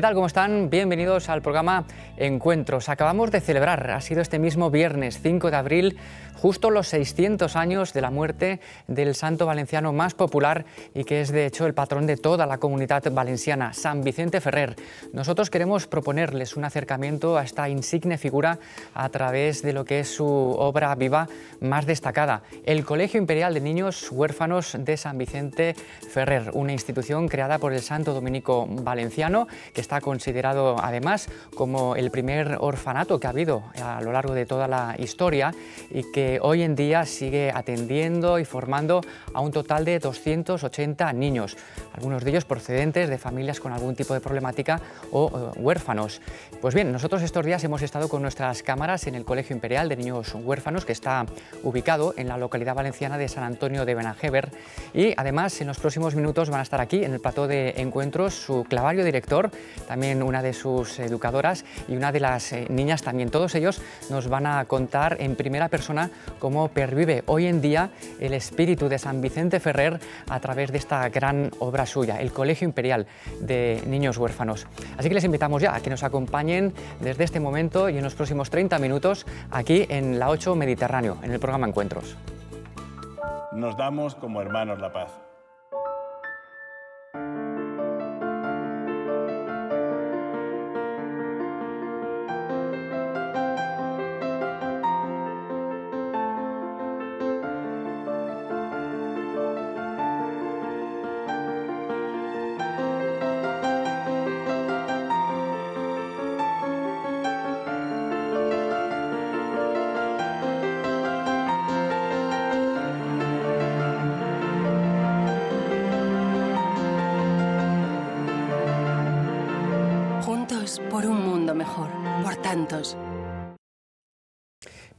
¿Qué tal? ¿Cómo están? Bienvenidos al programa Encuentros. Acabamos de celebrar, ha sido este mismo viernes 5 de abril, justo los 600 años de la muerte del santo valenciano más popular y que es de hecho el patrón de toda la comunidad valenciana, San Vicente Ferrer. Nosotros queremos proponerles un acercamiento a esta insigne figura a través de lo que es su obra viva más destacada, el Colegio Imperial de Niños Huérfanos de San Vicente Ferrer, una institución creada por el santo dominico valenciano que está considerado además como el primer orfanato que ha habido a lo largo de toda la historia y que hoy en día sigue atendiendo y formando a un total de 280 niños, algunos de ellos procedentes de familias con algún tipo de problemática o huérfanos. Pues bien, nosotros estos días hemos estado con nuestras cámaras en el Colegio Imperial de Niños Huérfanos, que está ubicado en la localidad valenciana de San Antonio de Benajever, y además en los próximos minutos van a estar aquí en el plató de encuentros su clavario director, también una de sus educadoras y una de las eh, niñas también. Todos ellos nos van a contar en primera persona cómo pervive hoy en día el espíritu de San Vicente Ferrer a través de esta gran obra suya, el Colegio Imperial de Niños Huérfanos. Así que les invitamos ya a que nos acompañen desde este momento y en los próximos 30 minutos aquí en la 8 Mediterráneo, en el programa Encuentros. Nos damos como hermanos la paz. por un mundo mejor, por tantos.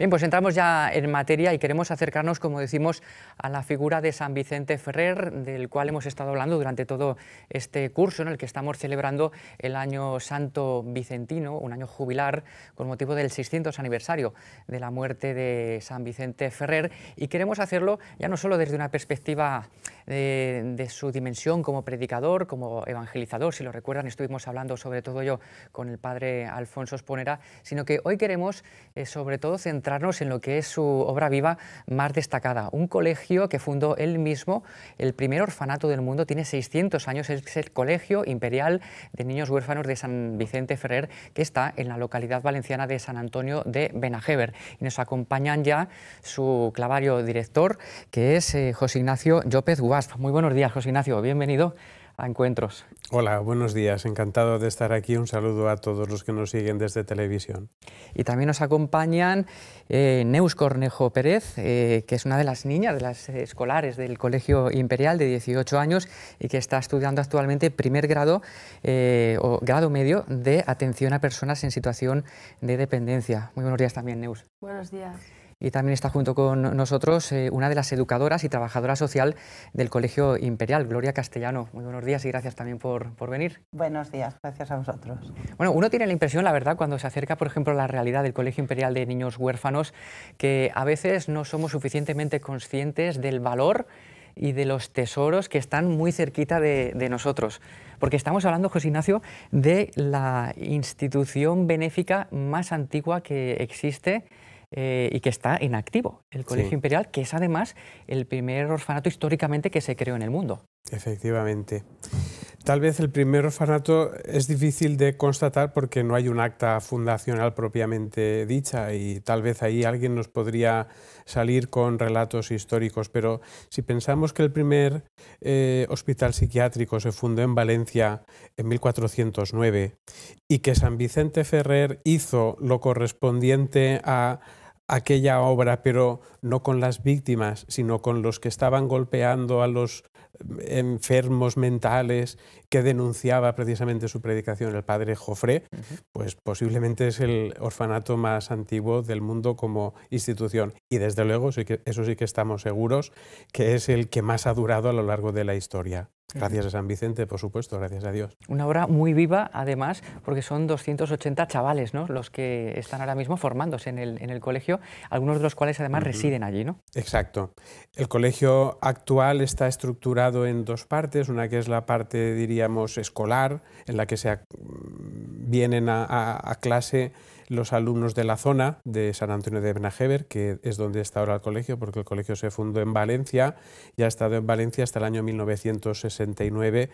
Bien, pues entramos ya en materia y queremos acercarnos, como decimos, a la figura de San Vicente Ferrer, del cual hemos estado hablando durante todo este curso en el que estamos celebrando el año santo vicentino, un año jubilar con motivo del 600 aniversario de la muerte de San Vicente Ferrer y queremos hacerlo ya no solo desde una perspectiva eh, de, su dimensión como predicador, como evangelizador, si lo recuerdan estuvimos hablando sobre todo yo con el padre Alfonso Esponera, sino que hoy queremos eh, sobre todo centrar en lo que es su obra viva más destacada, un colegio que fundó él mismo, el primer orfanato del mundo, tiene 600 años, es el Colegio Imperial de Niños Huérfanos de San Vicente Ferrer, que está en la localidad valenciana de San Antonio de Benajever. Y nos acompañan ya su clavario director, que es eh, José Ignacio López Guasp. Muy buenos días, José Ignacio, bienvenido. Encuentros. Hola, buenos días. Encantado de estar aquí. Un saludo a todos los que nos siguen desde televisión. Y también nos acompañan eh, Neus Cornejo Pérez, eh, que es una de las niñas de las escolares del Colegio Imperial de 18 años y que está estudiando actualmente primer grado eh, o grado medio de atención a personas en situación de dependencia. Muy buenos días también, Neus. Buenos días y también está junto con nosotros eh, una de las educadoras y trabajadora social del Colegio Imperial, Gloria Castellano. Muy buenos días y gracias también por, venir. Buenos días, gracias a vosotros. Bueno, uno tiene la impresión, la verdad, cuando se acerca, por ejemplo, a la realidad del Colegio Imperial de Niños Huérfanos, que a veces no somos suficientemente conscientes del valor y de los tesoros que están muy cerquita de, de, nosotros. Porque estamos hablando, José Ignacio, de la institución benéfica más antigua que existe eh, y que está en activo, el Colegio Imperial, que es además el primer orfanato históricamente que se creó en el mundo. Efectivamente. Tal vez el primer orfanato es difícil de constatar porque no hay un acta fundacional propiamente dicha y tal vez ahí alguien nos podría salir con relatos históricos, pero si pensamos que el primer eh, hospital psiquiátrico se fundó en Valencia en 1409 y que San Vicente Ferrer hizo lo correspondiente a aquella obra, pero no con las víctimas, sino con los que estaban golpeando a los enfermos mentales que denunciaba precisamente su predicación el padre Jofré, pues posiblemente es el orfanato más antiguo del mundo como institución. Y desde luego, eso sí que estamos seguros, que es el que más ha durado a lo largo de la historia. Gracias a San Vicente, por supuesto, gracias a Dios. Una obra muy viva, además, porque son 280 chavales ¿no? los que están ahora mismo formándose en el, colegio, algunos de los cuales además residen allí, ¿no? Exacto. El colegio actual está estructurado en dos partes, una que es la parte, diríamos, escolar, en la que se vienen a, clase los alumnos de la zona de San Antonio de Benajever, que es donde está ahora el colegio, porque el colegio se fundó en Valencia y ha estado en Valencia hasta el año 1969,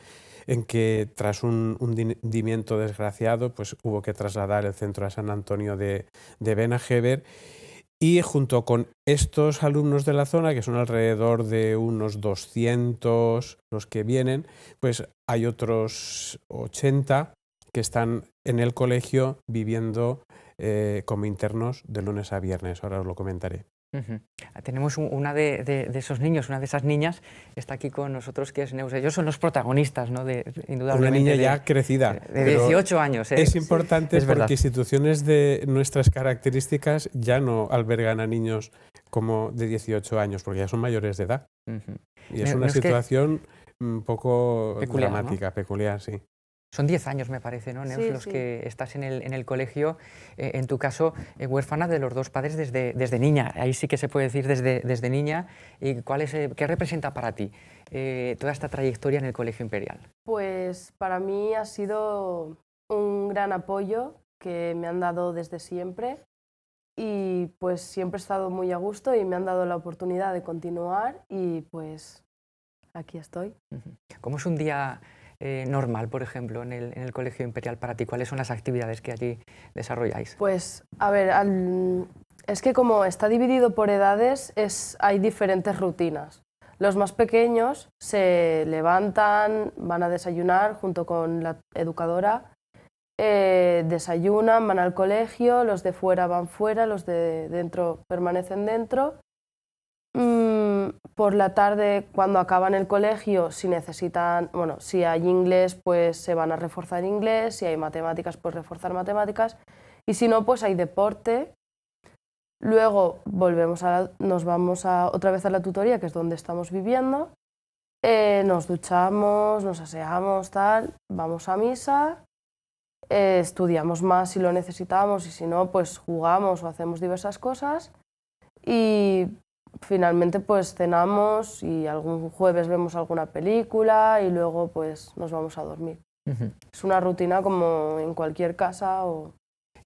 en que tras un hundimiento desgraciado pues, hubo que trasladar el centro a San Antonio de, de Benajever y junto con estos alumnos de la zona, que son alrededor de unos 200 los que vienen, pues hay otros 80 que están en el colegio viviendo eh, como internos de lunes a viernes. Ahora os lo comentaré. Ah, tenemos una de, esos niños, una de esas niñas, está aquí con nosotros, que es Neus. Ellos son los protagonistas, ¿no? De, indudablemente. Una niña ya crecida. De 18 años. ¿eh? Es importante porque instituciones de nuestras características ya no albergan a niños como de 18 años, porque ya son mayores de edad. Y es una situación un mm, poco dramática, peculiar, sí. Son 10 años, me parece, ¿no, Neus? los que estás en el, colegio, eh, en tu caso, eh, huérfana de los dos padres desde, niña. Ahí sí que se puede decir desde, desde niña. ¿Y cuál es, eh, ¿Qué representa para ti toda esta trayectoria en el Colegio Imperial? Pues para mí ha sido un gran apoyo que me han dado desde siempre y pues siempre he estado muy a gusto y me han dado la oportunidad de continuar y pues aquí estoy. ¿Cómo es un día eh, normal, por ejemplo, en el, Colegio Imperial para ti? ¿Cuáles son las actividades que allí desarrolláis? Pues, a ver, es que como está dividido por edades, hay diferentes rutinas. Los más pequeños se levantan, van a desayunar junto con la educadora, eh, desayunan, van al colegio, los de fuera van fuera, los de dentro permanecen dentro por la tarde, cuando acaban el colegio, si necesitan, bueno, si hay inglés, pues se van a reforzar inglés, si hay matemáticas, pues reforzar matemáticas, y si no, pues hay deporte. Luego volvemos a nos vamos a, otra vez a la tutoría, que es donde estamos viviendo. Eh, nos duchamos, nos aseamos, tal, vamos a misa, eh, estudiamos más si lo necesitamos y si no, pues jugamos o hacemos diversas cosas. Y Finalmente pues cenamos y algún jueves vemos alguna película y luego pues nos vamos a dormir. Es una rutina como en cualquier casa o...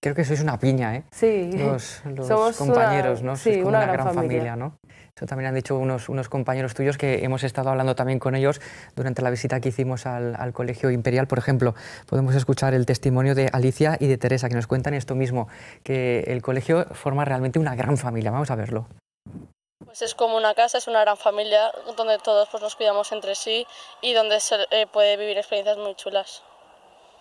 Creo que sois una piña, ¿eh? Sí. Los, Somos compañeros, ¿no? una, gran, familia. ¿no? Eso también han dicho unos, compañeros tuyos que hemos estado hablando también con ellos durante la visita que hicimos al, Colegio Imperial. Por ejemplo, podemos escuchar el testimonio de Alicia y de Teresa que nos cuentan esto mismo, que el colegio forma realmente una gran familia. Vamos a verlo. Pues es como una casa, es una gran familia donde todos pues, nos cuidamos entre sí y donde se eh, puede vivir experiencias muy chulas.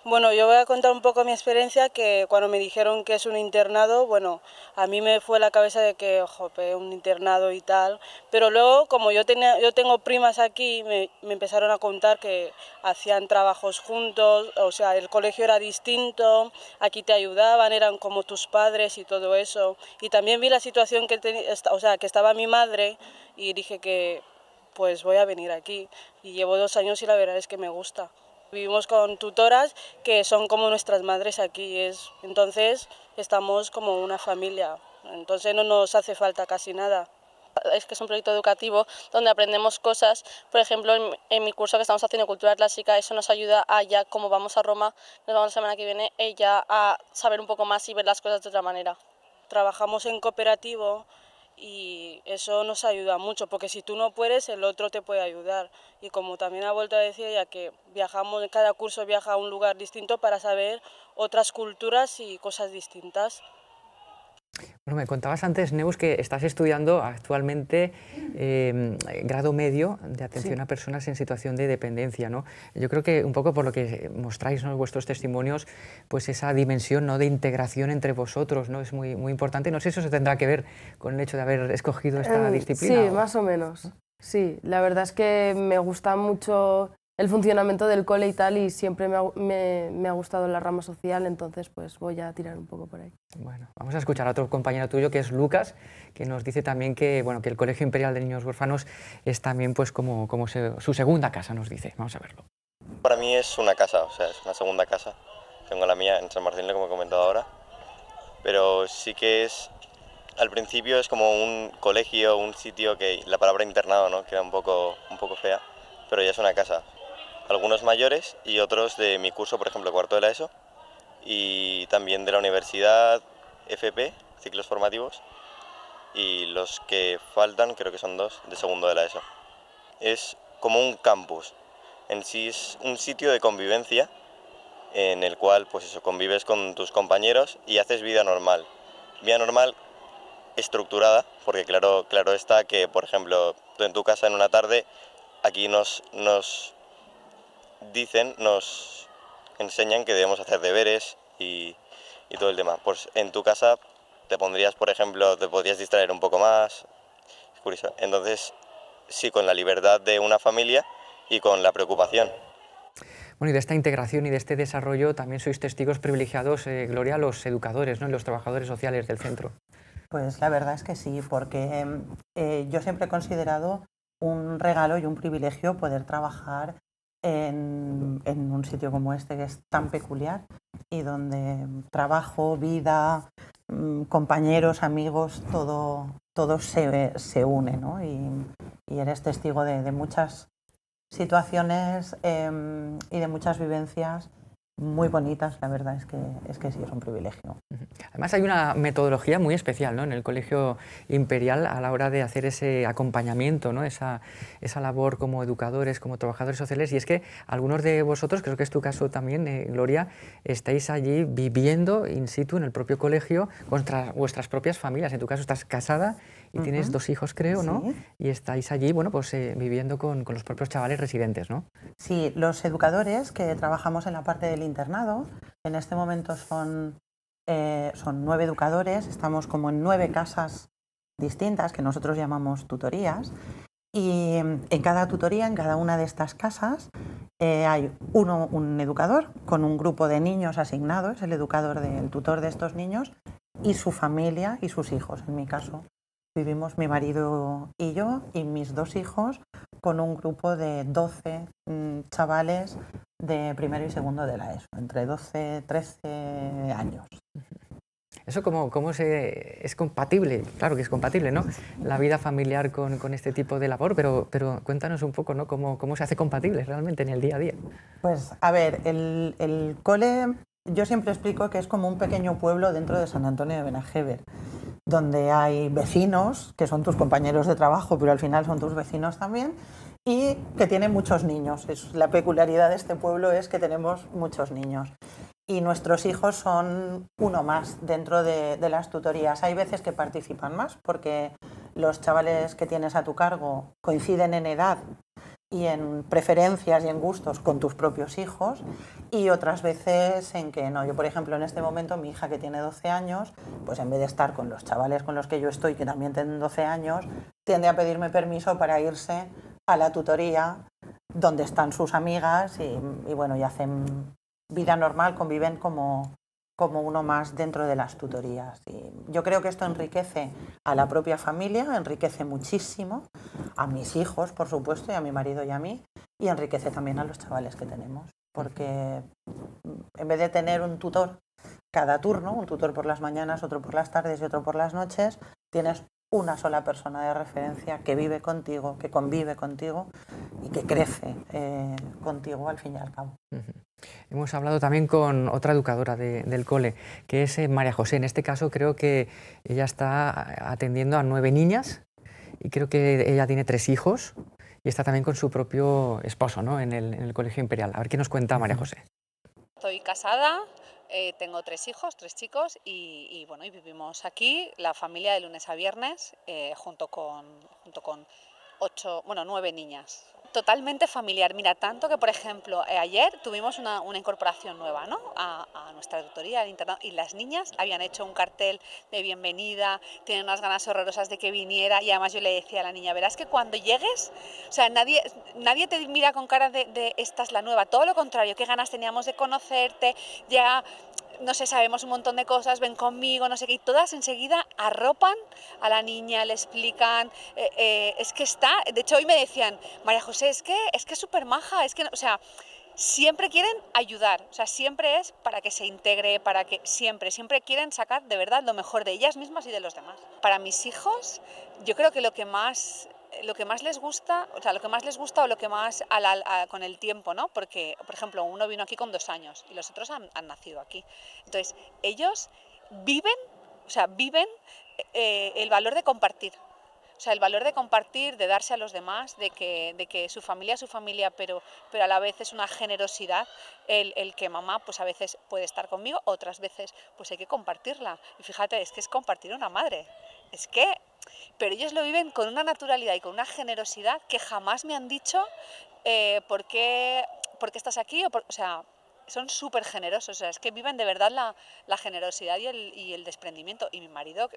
Bueno, yo voy a contar un poco mi experiencia, que cuando me dijeron que es un internado, bueno, a mí me fue la cabeza de que, ojo, un internado y tal, pero luego, como yo, tenía, yo tengo primas aquí, me, empezaron a contar que hacían trabajos juntos, o sea, el colegio era distinto, aquí te ayudaban, eran como tus padres y todo eso, y también vi la situación que, o sea, que estaba mi madre y dije que, pues voy a venir aquí, y llevo dos años y la verdad es que me gusta. Vivimos con tutoras que son como nuestras madres aquí, es, entonces estamos como una familia, entonces no nos hace falta casi nada. Es que es un proyecto educativo donde aprendemos cosas, por ejemplo, en, mi curso que estamos haciendo cultura clásica, eso nos ayuda a ya, como vamos a Roma, nos vamos la semana que viene, ella a saber un poco más y ver las cosas de otra manera. Trabajamos en cooperativo, y eso nos ayuda mucho, porque si tú no puedes, el otro te puede ayudar. Y como también ha vuelto a decir ya que viajamos, cada curso viaja a un lugar distinto para saber otras culturas y cosas distintas. Bueno, me contabas antes, Neus, que estás estudiando actualmente em, grado medio de atención a personas en situación de dependencia, ¿no? Yo creo que un poco por lo que mostráis en vuestros testimonios, pues esa dimensión ¿no? de integración entre vosotros, ¿no? Es muy, muy importante. No sé si eso se tendrá que ver con el hecho de haber escogido esta eh, disciplina. Sí, más o menos. Sí, la verdad es que me gusta mucho el funcionamiento del cole y tal, y siempre me ha, me, gustado la rama social, entonces pues voy a tirar un poco por ahí. Bueno, vamos a escuchar a otro compañero tuyo que es Lucas, que nos dice también que, bueno, que el Colegio Imperial de Niños Huérfanos es también pues como, como su segunda casa, nos dice. Vamos a verlo. Para mí es una casa, o sea, es una segunda casa. Tengo la mía en San Martín, como he comentado ahora, pero sí que es... Al principio es como un colegio, un sitio que la palabra internado, ¿no? Queda un poco, un poco fea, pero ya es una casa algunos mayores y otros de mi curso, por ejemplo, cuarto de la ESO, y también de la universidad FP, ciclos formativos, y los que faltan, creo que son dos, de segundo de la ESO. Es como un campus, en sí es un sitio de convivencia en el cual pues eso, convives con tus compañeros y haces vida normal. Vida normal estructurada, porque claro, claro está que, por ejemplo, en tu casa en una tarde, aquí nos, nos dicen, nos enseñan que debemos hacer deberes y, todo el demás. Pues en tu casa te pondrías, por ejemplo, te podrías distraer un poco más. Es curioso. Entonces, sí, con la libertad de una familia y con la preocupación. Bueno, y de esta integración y de este desarrollo también sois testigos privilegiados, eh, Gloria, los educadores ¿no? los trabajadores sociales del centro. Pues la verdad es que sí, porque eh, yo siempre he considerado un regalo y un privilegio poder trabajar en, un sitio como este que es tan peculiar y donde trabajo, vida, mm, compañeros, amigos, todo, se, une y, eres testigo de, muchas situaciones em, y de muchas vivencias muy bonitas, la verdad es que, es que sí, es un privilegio. Además hay una metodología muy especial ¿no? en el Colegio Imperial a la hora de hacer ese acompañamiento, ¿no? esa, esa labor como educadores, como trabajadores sociales, y es que algunos de vosotros, creo que es tu caso también, eh, Gloria, estáis allí viviendo in situ en el propio colegio con vuestras propias familias, en tu caso estás casada y tienes dos hijos, creo, ¿no? Y estáis allí, bueno, pues eh, viviendo con, los propios chavales residentes, ¿no? Sí, los educadores que trabajamos en la parte del internado, en este momento son, eh, son nueve educadores, estamos como en nueve casas distintas que nosotros llamamos tutorías. Y em, en cada tutoría, en cada una de estas casas, eh, hay uno, un educador con un grupo de niños asignados, el educador del tutor de estos niños, y su familia y sus hijos, en mi caso vivimos mi marido y yo y mis dos hijos con un grupo de 12 mm, chavales de primero y segundo de la ESO, entre 12 y 13 años. ¿Eso como cómo se, es compatible? Claro que es compatible, ¿no? La vida familiar con, este tipo de labor, pero, pero cuéntanos un poco, ¿no? ¿Cómo, ¿Cómo, se hace compatible realmente en el día a día? Pues, a ver, el, el cole, yo siempre explico que es como un pequeño pueblo dentro de San Antonio de Benajever donde hay vecinos, que son tus compañeros de trabajo, pero al final son tus vecinos también, y que tienen muchos niños. Es, la peculiaridad de este pueblo es que tenemos muchos niños. Y nuestros hijos son uno más dentro de las tutorías. Hay veces que participan más porque los chavales que tienes a tu cargo coinciden en edad y en preferencias y en gustos con tus propios hijos y otras veces en que no. Yo, por ejemplo, en este momento mi hija que tiene 12 años, pues en vez de estar con los chavales con los que yo estoy, que también tienen 12 años, tiende a pedirme permiso para irse a la tutoría donde están sus amigas y, bueno, y hacen vida normal, conviven como, como uno más dentro de las tutorías. Y yo creo que esto enriquece a la propia familia, enriquece muchísimo a mis hijos, por supuesto, y a mi marido y a mí, y enriquece también a los chavales que tenemos, porque en vez de tener un tutor cada turno, un tutor por las mañanas, otro por las tardes y otro por las noches, tienes una sola persona de referencia que vive contigo, que convive contigo y que crece eh, contigo al fin y al cabo. Hemos hablado también con otra educadora del cole, que es eh, María José. En este caso creo que ella está atendiendo a nueve niñas y creo que ella tiene tres hijos y está también con su propio esposo ¿no? en, el, en el Colegio Imperial. A ver qué nos cuenta María José. Estoy casada, eh, tengo tres hijos, tres chicos, y, bueno, y vivimos aquí, la familia de lunes a viernes, eh, junto, con, junto con ocho, bueno, nueve niñas totalmente familiar. Mira, tanto que, por ejemplo, eh, ayer tuvimos una, incorporación nueva ¿no? a, nuestra tutoría al internado y las niñas habían hecho un cartel de bienvenida, tienen unas ganas horrorosas de que viniera y además yo le decía a la niña, verás que cuando llegues, o sea, nadie, nadie te mira con cara de, de esta es la nueva, todo lo contrario, qué ganas teníamos de conocerte, ya no sé, sabemos un montón de cosas, ven conmigo, no sé qué, y todas enseguida arropan a la niña, le explican, eh, eh, es que está, de hecho hoy me decían, María José, es que es que súper maja, es que, o sea, siempre quieren ayudar, o sea, siempre es para que se integre, para que siempre, siempre quieren sacar de verdad lo mejor de ellas mismas y de los demás. Para mis hijos, yo creo que lo que más lo que más les gusta, o sea, lo que más les gusta o lo que más con el tiempo, ¿no? Porque, por ejemplo, uno vino aquí con dos años y los otros han, nacido aquí. Entonces, ellos viven, o sea, viven eh, eh, el valor de compartir. O sea, el valor de compartir, de darse a los demás, de que, de que su familia es su familia, pero, pero a la vez es una generosidad el, el, que mamá pues a veces puede estar conmigo, otras veces pues hay que compartirla. Y fíjate, es que es compartir una madre. Es que pero ellos lo viven con una naturalidad y con una generosidad que jamás me han dicho eh, ¿por, qué, estás aquí, o, o sea, son súper generosos, o sea, es que viven de verdad la, generosidad y el, desprendimiento. Y mi marido,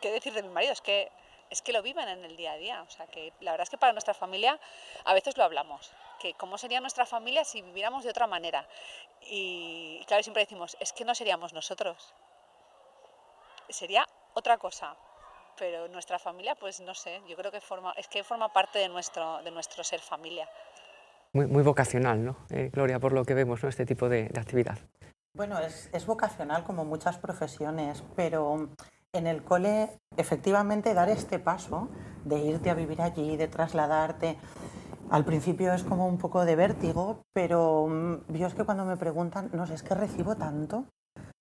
¿qué decir de mi marido? Es que, es que lo viven en el día a día, o sea, que la verdad es que para nuestra familia a veces lo hablamos, que cómo sería nuestra familia si viviéramos de otra manera. Y claro, siempre decimos, es que no seríamos nosotros, sería otra cosa, pero nuestra familia, pues no sé, yo creo que forma, es que forma parte de nuestro, de nuestro ser familia. Muy, muy vocacional, ¿no? Eh, Gloria, por lo que vemos, ¿no? Este tipo de, actividad. Bueno, es, es vocacional como muchas profesiones, pero en el cole efectivamente dar este paso de irte a vivir allí, de trasladarte, al principio es como un poco de vértigo, pero mm, yo es que cuando me preguntan, no sé, es que recibo tanto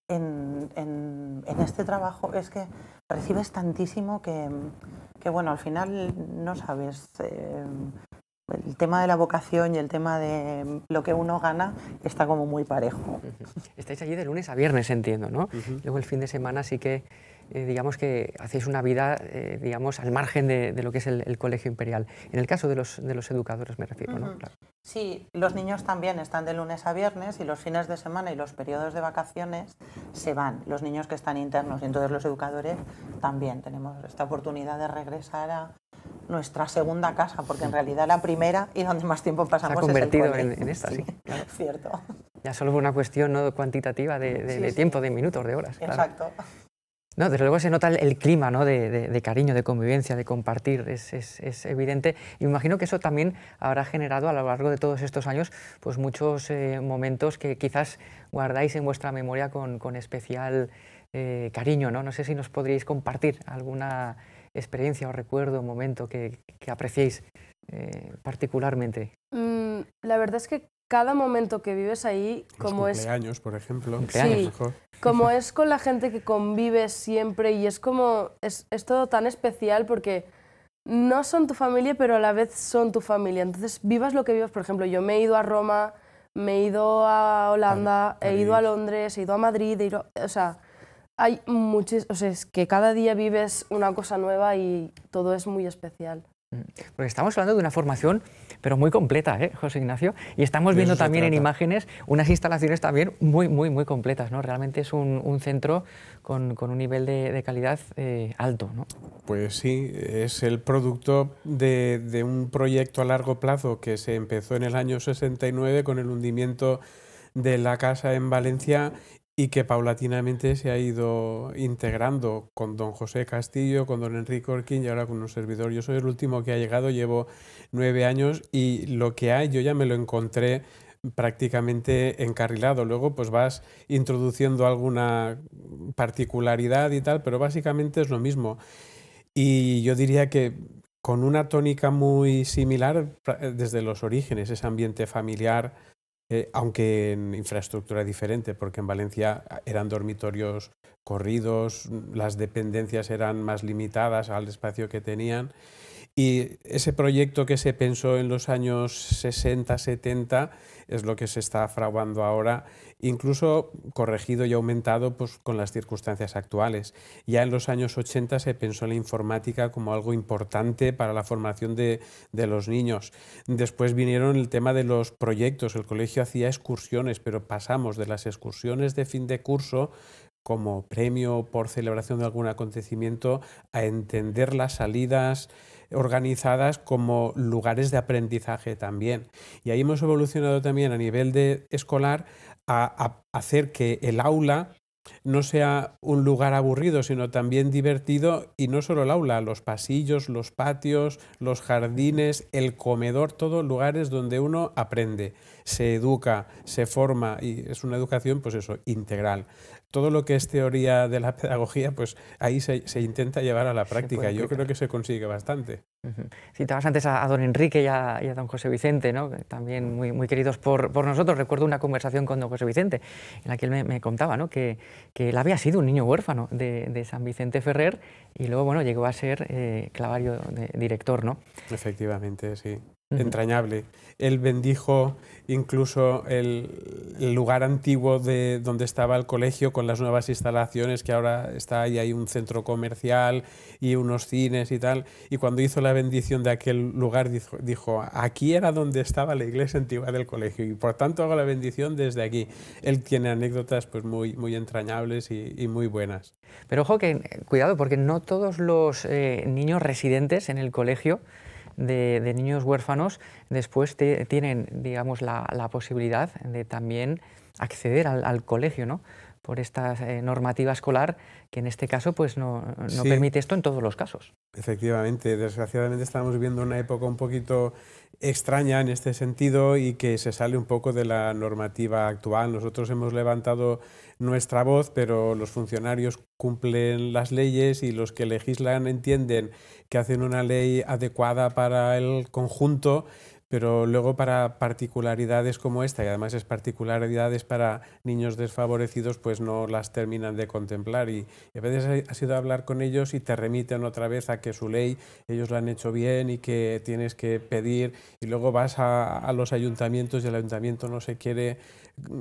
en, este trabajo es que recibes tantísimo que, bueno, al final no sabes. Eh, el tema de la vocación y el tema de lo que uno gana está como muy parejo. Estáis allí de lunes a viernes, entiendo, ¿no? Luego el fin de semana sí que eh, digamos que hacéis una vida, eh, digamos, al margen de, lo que es el, colegio imperial. En el caso de los, de los educadores me refiero, ¿no? Sí, los niños también están de lunes a viernes y los fines de semana y los periodos de vacaciones se van, los niños que están internos. Y entonces los educadores también tenemos esta oportunidad de regresar a nuestra segunda casa, porque en realidad la primera y donde más tiempo pasamos se ha convertido en, en esta, sí. Cierto. Ya solo por una cuestión no cuantitativa de, tiempo, de minutos, de horas. Exacto. No, desde luego se nota el clima ¿no? de, de, cariño, de convivencia, de compartir, es, evidente. me imagino que eso también habrá generado a lo largo de todos estos años pues muchos eh, momentos que quizás guardáis en vuestra memoria con, especial eh, cariño. ¿no? sé si nos podríais compartir alguna experiencia o recuerdo, momento que, apreciéis eh, particularmente. Mm, la verdad es que cada momento que vives ahí, como es... años por ejemplo. como es con la gente que convives siempre y es como... Es, todo tan especial porque no son tu familia, pero a la vez son tu familia. Entonces, vivas lo que vivas. Por ejemplo, yo me he ido a Roma, me he ido a Holanda, he ido a Londres, he ido a Madrid, O sea, hay O sea, es que cada día vives una cosa nueva y todo es muy especial. Mm. estamos hablando de una formación, pero muy completa, ¿eh, José Ignacio? Y estamos viendo también en imágenes unas instalaciones también muy, muy, muy completas, ¿no? Realmente es un, centro con, un nivel de, calidad eh, alto, Pues sí, es el producto de, de un proyecto a largo plazo que se empezó en el año 69 con el hundimiento de la casa en Valencia y que paulatinamente se ha ido integrando con don José Castillo, con don Enrique Orquín y ahora con un servidor. Yo soy el último que ha llegado, llevo nueve años y lo que hay yo ya me lo encontré prácticamente encarrilado. Luego pues vas introduciendo alguna particularidad y tal, pero básicamente es lo mismo. Y yo diría que con una tónica muy similar desde los orígenes, ese ambiente familiar, eh, aunque en infraestructura diferente, porque en Valencia ah, eran dormitorios corridos, mm, las dependencias eran más limitadas al espacio que tenían. Y ese proyecto que se pensó en los años 60, 70 es lo que se está fraguando ahora, incluso corregido y aumentado pues, con las circunstancias actuales. Ya en los años 80 se pensó en la informática como algo importante para la formación de, de los niños. Después vinieron el tema de los proyectos. El colegio hacía excursiones, pero pasamos de las excursiones de fin de curso como premio por celebración de algún acontecimiento a entender las salidas organizadas como lugares de aprendizaje también. Y ahí hemos evolucionado también a nivel de escolar a, hacer que el aula no sea un lugar aburrido, sino también divertido, y no solo el aula, los pasillos, los patios, los jardines, el comedor, todos lugares donde uno aprende, se educa, se forma, y es una educación, pues eso, integral todo lo que es teoría de la pedagogía, pues ahí se, intenta llevar a la práctica. Yo creo que se consigue bastante. Citabas antes a, don Enrique y a, don José Vicente, ¿no? también muy, muy queridos por, nosotros. Recuerdo una conversación con don José Vicente en la que él me, contaba ¿no? que, que, él había sido un niño huérfano de, San Vicente Ferrer y luego bueno, llegó a ser eh, clavario de, director. ¿no? Efectivamente, sí entrañable. Él bendijo incluso el, lugar antiguo de donde estaba el colegio con las nuevas instalaciones que ahora está ahí, hay un centro comercial y unos cines y tal. Y cuando hizo la bendición de aquel lugar dijo, aquí era donde estaba la iglesia antigua del colegio y por tanto hago la bendición desde aquí. Él tiene anécdotas pues muy, entrañables y, muy buenas. Pero ojo que eh, cuidado porque no todos los eh, niños residentes en el colegio de, niños huérfanos después tienen digamos, la, posibilidad de también acceder al, al colegio. ¿no? por esta eh, normativa escolar que en este caso pues no, permite esto en todos los casos. Efectivamente, desgraciadamente estamos viviendo una época un poquito extraña en este sentido y que se sale un poco de la normativa actual. Nosotros hemos levantado nuestra voz, pero los funcionarios cumplen las leyes y los que legislan entienden que hacen una ley adecuada para el conjunto, pero luego para particularidades como esta, y además es particularidades para niños desfavorecidos, pues no las terminan de contemplar. Y, a veces ha sido hablar con ellos y te remiten otra vez a que su ley, ellos la han hecho bien y que tienes que pedir. Y luego vas a, a los ayuntamientos y el ayuntamiento no se quiere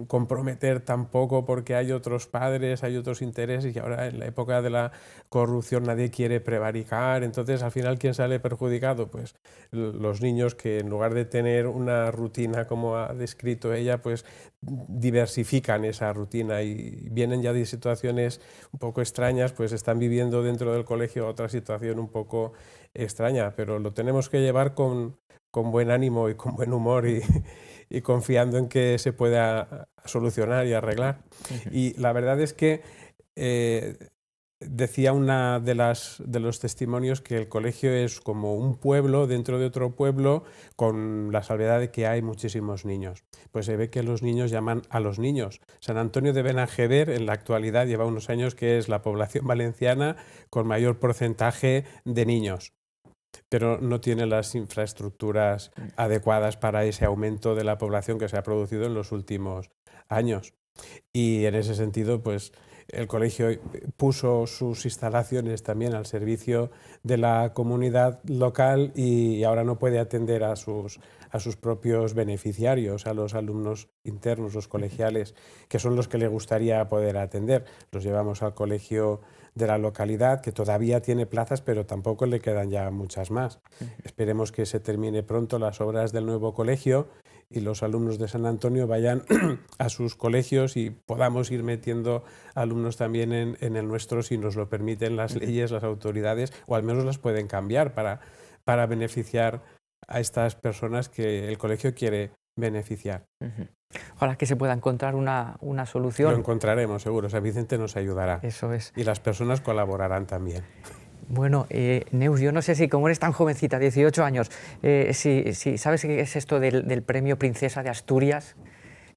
comprometer tampoco porque hay otros padres, hay otros intereses y ahora en la época de la corrupción nadie quiere prevaricar. Entonces, al final, ¿quién sale perjudicado? Pues los niños que en lugar de tener una rutina como ha descrito ella, pues diversifican esa rutina y vienen ya de situaciones un poco extrañas, pues están viviendo dentro del colegio otra situación un poco extraña, pero lo tenemos que llevar con, con buen ánimo y con buen humor y y confiando en que se pueda solucionar y arreglar. Y la verdad es que eh, decía una de las de los testimonios que el colegio es como un pueblo dentro de otro pueblo con la salvedad de que hay muchísimos niños. Pues se ve que los niños llaman a los niños. San Antonio de Benajeder en la actualidad lleva unos años que es la población valenciana con mayor porcentaje de niños pero no tiene las infraestructuras adecuadas para ese aumento de la población que se ha producido en los últimos años. Y en ese sentido, pues el colegio puso sus instalaciones también al servicio de la comunidad local y ahora no puede atender a sus, a sus propios beneficiarios, a los alumnos internos, los colegiales, que son los que le gustaría poder atender. Los llevamos al colegio de la localidad, que todavía tiene plazas, pero tampoco le quedan ya muchas más. Esperemos que se termine pronto las obras del nuevo colegio y los alumnos de San Antonio vayan a sus colegios y podamos ir metiendo alumnos también en, el nuestro si nos lo permiten las leyes, las autoridades, o al menos las pueden cambiar para, para beneficiar a estas personas que el colegio quiere beneficiar. Ojalá que se pueda encontrar una, una solución. Lo encontraremos, seguro. O sea, Vicente nos ayudará. Eso es. Y las personas colaborarán también. Bueno, eh, Neus, yo no sé si como eres tan jovencita, 18 años, eh, si, sabes qué es esto del, premio Princesa de Asturias,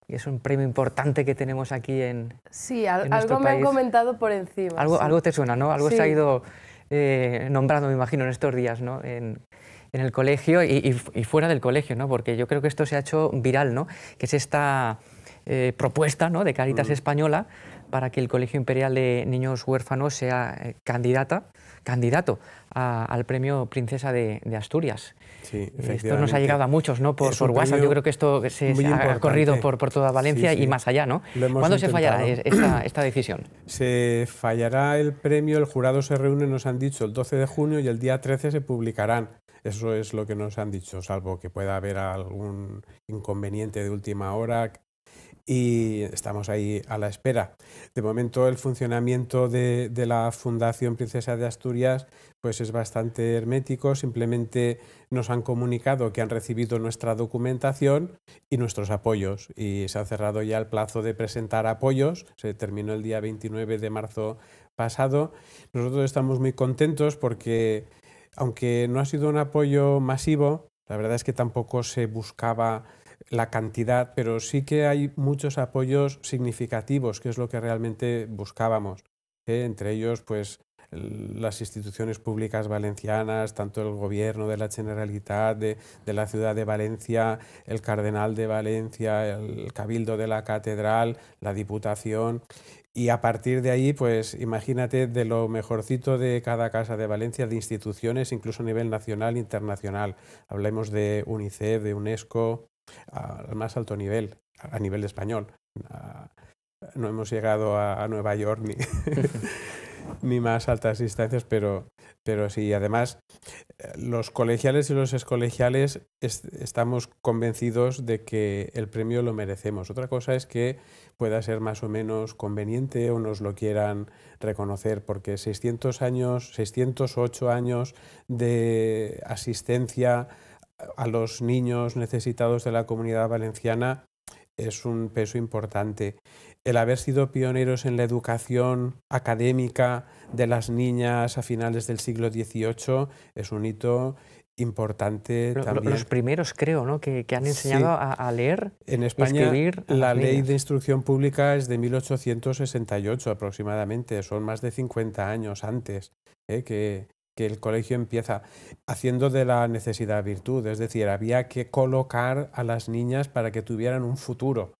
es un premio importante que tenemos aquí en. Sí, algo me han comentado por encima. Algo, algo te suena, ¿no? Algo se ha ido eh, nombrando, me imagino, en estos días, ¿no? En, en el colegio y, fuera del colegio, ¿no? porque yo creo que esto se ha hecho viral, ¿no? que es esta eh, propuesta ¿no? de Caritas mm. Española para que el Colegio Imperial de Niños Huérfanos sea eh, candidata, candidato al premio Princesa de, Asturias. Eh, esto nos ha llegado a muchos, ¿no? Por, WhatsApp. Yo creo que esto se, ha corrido por, toda Valencia y más allá, ¿no? ¿Cuándo se fallará esta, esta, decisión? Se fallará el premio, el jurado se reúne, nos han dicho, el 12 de junio y el día 13 se publicarán eso es lo que nos han dicho, salvo que pueda haber algún inconveniente de última hora y estamos ahí a la espera. De momento el funcionamiento de, la Fundación Princesa de Asturias pues es bastante hermético, simplemente nos han comunicado que han recibido nuestra documentación y nuestros apoyos y se ha cerrado ya el plazo de presentar apoyos, se terminó el día 29 de marzo pasado. Nosotros estamos muy contentos porque aunque no ha sido un apoyo masivo, la verdad es que tampoco se buscaba la cantidad, pero sí que hay muchos apoyos significativos, que es lo que realmente buscábamos. ¿eh? Entre ellos, pues las instituciones públicas valencianas, tanto el gobierno de la Generalitat, de, de, la ciudad de Valencia, el cardenal de Valencia, el cabildo de la catedral, la diputación. Y a partir de ahí, pues imagínate de lo mejorcito de cada casa de Valencia, de instituciones, incluso a nivel nacional, e internacional. Hablemos de UNICEF, de UNESCO, al más alto nivel, a nivel español. Ah, no hemos llegado a, Nueva York ni... ni más altas distancias, pero, pero sí, además los colegiales y los excolegiales estamos convencidos de que el premio lo merecemos. Otra cosa es que pueda ser más o menos conveniente o nos lo quieran reconocer, porque 600 años, 608 años de asistencia a los niños necesitados de la comunidad valenciana es un peso importante. El haber sido pioneros en la educación académica de las niñas a finales del siglo XVIII es un hito importante también. Los primeros, creo, ¿no? que, han enseñado a, leer. En España, escribir la ley de instrucción pública es de 1868 aproximadamente, son más de 50 años antes ¿eh? que, que el colegio empieza haciendo de la necesidad virtud, es decir, había que colocar a las niñas para que tuvieran un futuro.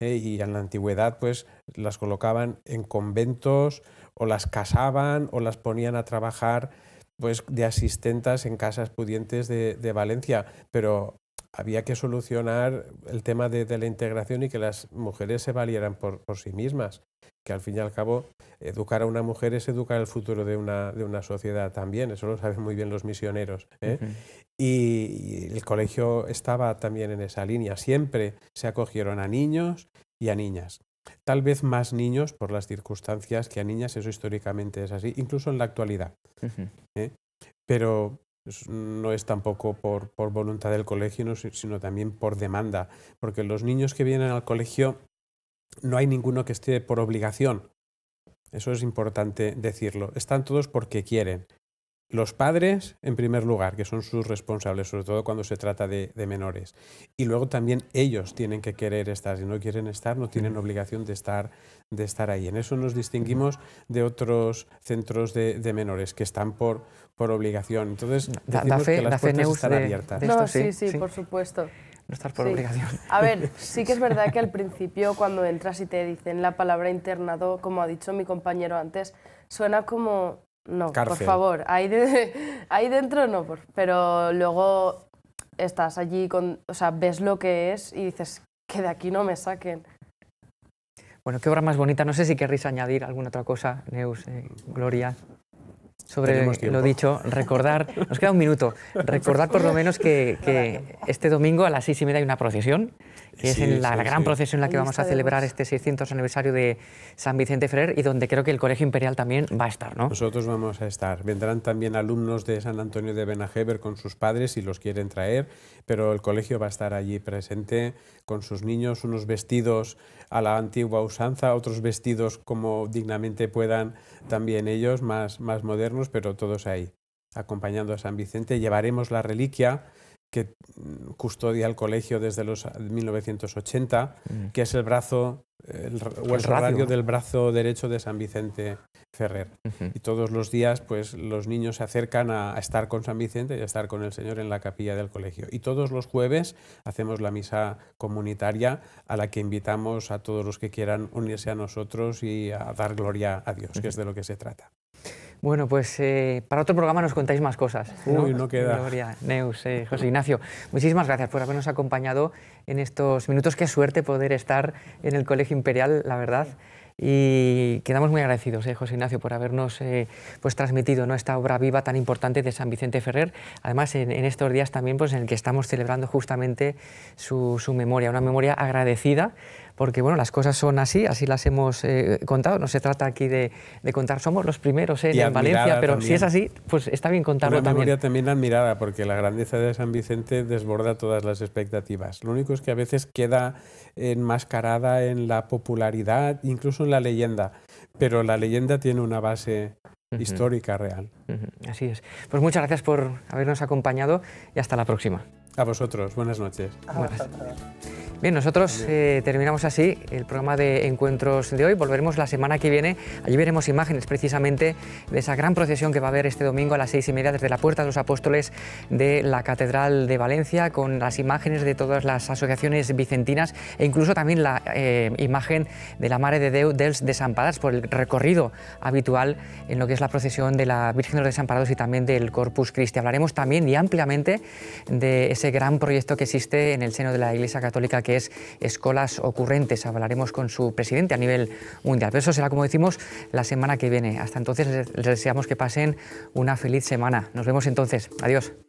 ¿eh? Y en la antigüedad, pues las colocaban en conventos, o las casaban, o las ponían a trabajar pues de asistentas en casas pudientes de, Valencia. Pero había que solucionar el tema de, la integración y que las mujeres se valieran por sí mismas que al fin y al cabo educar a una mujer es educar el futuro de una, sociedad también, eso lo saben muy bien los misioneros. ¿eh? y, el colegio estaba también en esa línea, siempre se acogieron a niños y a niñas. Tal vez más niños por las circunstancias que a niñas, eso históricamente es así, incluso en la actualidad. ¿eh? Pero pues, no es tampoco por, por voluntad del colegio, sino también por demanda, porque los niños que vienen al colegio no hay ninguno que esté por obligación. Eso es importante decirlo. Están todos porque quieren. Los padres, en primer lugar, que son sus responsables, sobre todo cuando se trata de, menores. Y luego también ellos tienen que querer estar. Si no quieren estar, no tienen obligación de estar, de estar ahí. En eso nos distinguimos de otros centros de, menores que están por, por obligación. Entonces, decimos que las puertas están abiertas. No, sí, sí, por supuesto no estás por obligación. A ver, sí que es verdad que al principio cuando entras y te dicen la palabra internado, como ha dicho mi compañero antes, suena como... No, por favor, ahí, ahí dentro no, pero luego estás allí, con, o sea, ves lo que es y dices, que de aquí no me saquen. Bueno, qué obra más bonita. No sé si querréis añadir alguna otra cosa, Neus, eh, Gloria sobre lo dicho, recordar, nos queda un minuto, recordar por lo menos que, este domingo a las seis y media hay una procesión es en la gran procesión en la que vamos a celebrar este 600 aniversario de San Vicente Ferrer y donde creo que el Colegio Imperial también va a estar, ¿no? Nosotros vamos a estar. Vendrán también alumnos de San Antonio de Benajever con sus padres si los quieren traer, pero el colegio va a estar allí presente con sus niños, unos vestidos a la antigua usanza, otros vestidos como dignamente puedan también ellos, más, más modernos, pero todos ahí acompañando a San Vicente. Llevaremos la reliquia que mm, custodia el colegio desde los 1980, ah, mm. que es el brazo o el pues radio del brazo derecho de San Vicente Ferrer. Y todos los días pues los niños se acercan a, estar con San Vicente y a estar con el Señor en la capilla del colegio. Y todos los jueves hacemos la misa comunitaria a la que invitamos a todos los que quieran unirse a nosotros y a dar gloria a Dios, que es de lo que se trata. Bueno, pues eh, para otro programa nos contáis más cosas. Uy, no queda. Gloria, Neus, eh, José Ignacio, muchísimas gracias por habernos acompañado en estos minutos. Qué suerte poder estar en el Colegio Imperial, la verdad. Y quedamos muy agradecidos, eh, José Ignacio, por habernos pues, transmitido ¿no? esta obra viva tan importante de San Vicente Ferrer. Además, en, en estos días también pues, en el que estamos celebrando justamente su, su memoria, una memoria agradecida porque bueno, las cosas son así, así las hemos eh, contado. No se trata aquí de, contar, somos los primeros eh, en, Valencia, pero si es así, pues está bien contarlo Una también. también admirada, porque la grandeza de San Vicente desborda todas las expectativas. Lo único es que a veces queda enmascarada en la popularidad, incluso en la leyenda, pero la leyenda tiene una base histórica real. Así es. Pues muchas gracias por habernos acompañado y hasta la próxima. A vosotros, buenas noches. Bien, nosotros eh, terminamos así el programa de encuentros de hoy. Volveremos la semana que viene. Allí veremos imágenes precisamente de esa gran procesión que va a haber este domingo a las seis y media desde la Puerta de los Apóstoles de la Catedral de Valencia, con las imágenes de todas las asociaciones vicentinas e incluso también la eh, imagen de la Mare de Déu dels Desamparados por el recorrido habitual en lo que es la procesión de la Virgen de los Desamparados y también del Corpus Christi. Hablaremos también y ampliamente de ese gran proyecto que existe en el seno de la Iglesia Católica que es escolas ocurrentes. Hablaremos con su presidente a nivel mundial. Pero eso será, como decimos, la semana que viene. Hasta entonces les deseamos que pasen una feliz semana. Nos vemos entonces. Adiós.